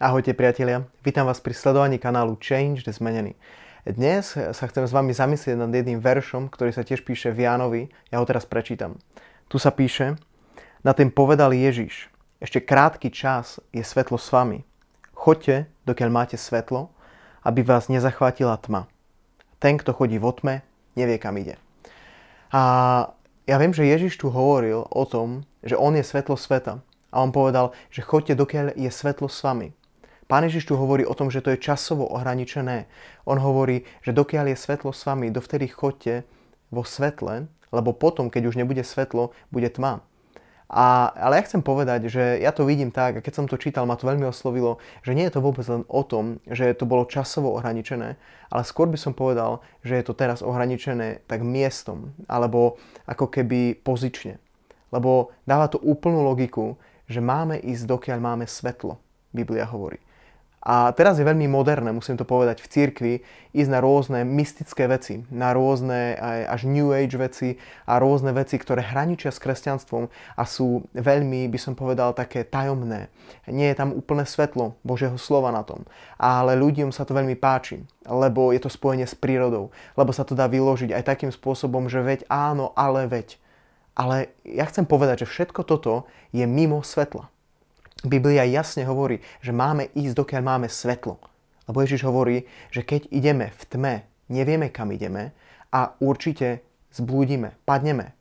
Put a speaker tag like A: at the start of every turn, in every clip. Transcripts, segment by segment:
A: Ahojte priatelia, vítam vás pri sledovaní kanálu Change the Zmenený. Dnes sa chcem s vami zamyslieť nad jedným veršom, ktorý sa tiež píše v Jánovi, ja ho teraz prečítam. Tu sa píše, na tým povedal Ježiš, ešte krátky čas je svetlo s vami. Choďte, dokiaľ máte svetlo, aby vás nezachvátila tma. Ten, kto chodí vo tme, nevie kam ide. A ja viem, že Ježiš tu hovoril o tom, že on je svetlo sveta. A on povedal, že choďte, dokiaľ je svetlo s vami Pán Ježiš tu hovorí o tom, že to je časovo ohraničené. On hovorí, že dokiaľ je svetlo s vami, dovtedy chodte vo svetle, lebo potom, keď už nebude svetlo, bude tma. A, ale ja chcem povedať, že ja to vidím tak, a keď som to čítal, ma to veľmi oslovilo, že nie je to vôbec len o tom, že to bolo časovo ohraničené, ale skôr by som povedal, že je to teraz ohraničené tak miestom, alebo ako keby pozične. Lebo dáva to úplnú logiku, že máme ísť, dokiaľ máme svetlo, Biblia hovorí. A teraz je veľmi moderné, musím to povedať, v cirkvi ísť na rôzne mystické veci, na rôzne až New Age veci a rôzne veci, ktoré hraničia s kresťanstvom a sú veľmi, by som povedal, také tajomné. Nie je tam úplné svetlo Božieho slova na tom, ale ľuďom sa to veľmi páči, lebo je to spojenie s prírodou, lebo sa to dá vyložiť aj takým spôsobom, že veď áno, ale veď. Ale ja chcem povedať, že všetko toto je mimo svetla. Biblia jasne hovorí, že máme ísť, dokiaľ máme svetlo. Lebo Ježiš hovorí, že keď ideme v tme, nevieme kam ideme a určite zblúdime, padneme.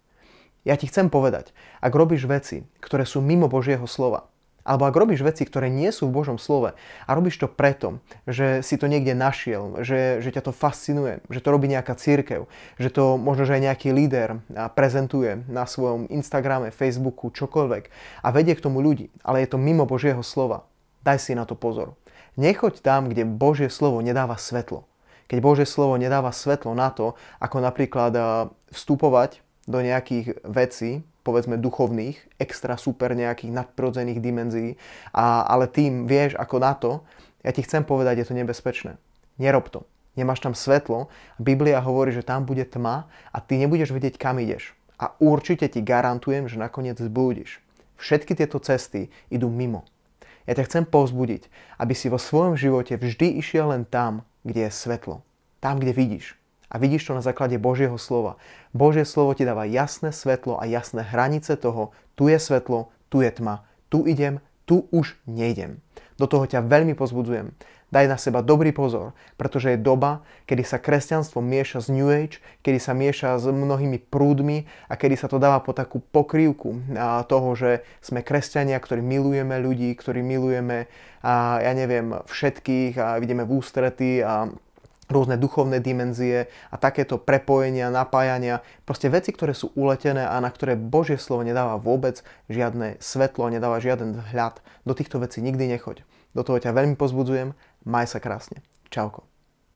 A: Ja ti chcem povedať, ak robíš veci, ktoré sú mimo Božieho slova, alebo ak robíš veci, ktoré nie sú v Božom slove a robíš to preto, že si to niekde našiel, že, že ťa to fascinuje, že to robí nejaká církev, že to možno, že aj nejaký líder prezentuje na svojom Instagrame, Facebooku, čokoľvek a vedie k tomu ľudí, ale je to mimo Božieho slova. Daj si na to pozor. Nechoď tam, kde Božie slovo nedáva svetlo. Keď Božie slovo nedáva svetlo na to, ako napríklad vstupovať do nejakých vecí, povedzme duchovných, extra super nejakých nadprodzených dimenzií, a, ale tým vieš ako na to, ja ti chcem povedať, je to nebezpečné. Nerob to. Nemáš tam svetlo. Biblia hovorí, že tam bude tma a ty nebudeš vedieť, kam ideš. A určite ti garantujem, že nakoniec zbúdiš. Všetky tieto cesty idú mimo. Ja ťa chcem povzbudiť, aby si vo svojom živote vždy išiel len tam, kde je svetlo. Tam, kde vidíš a vidíš to na základe Božieho slova. Božie slovo ti dáva jasné svetlo a jasné hranice toho, tu je svetlo, tu je tma, tu idem, tu už nejdem. Do toho ťa veľmi pozbudzujem. Daj na seba dobrý pozor, pretože je doba, kedy sa kresťanstvo mieša s New Age, kedy sa mieša s mnohými prúdmi a kedy sa to dáva po takú pokrývku toho, že sme kresťania, ktorí milujeme ľudí, ktorí milujeme, a, ja neviem, všetkých a ideme v ústrety a rôzne duchovné dimenzie a takéto prepojenia, napájania, proste veci, ktoré sú uletené a na ktoré Božie slovo nedáva vôbec žiadne svetlo, nedáva žiaden vhľad. Do týchto vecí nikdy nechoď. Do toho ťa veľmi pozbudzujem, maj sa krásne. Čauko.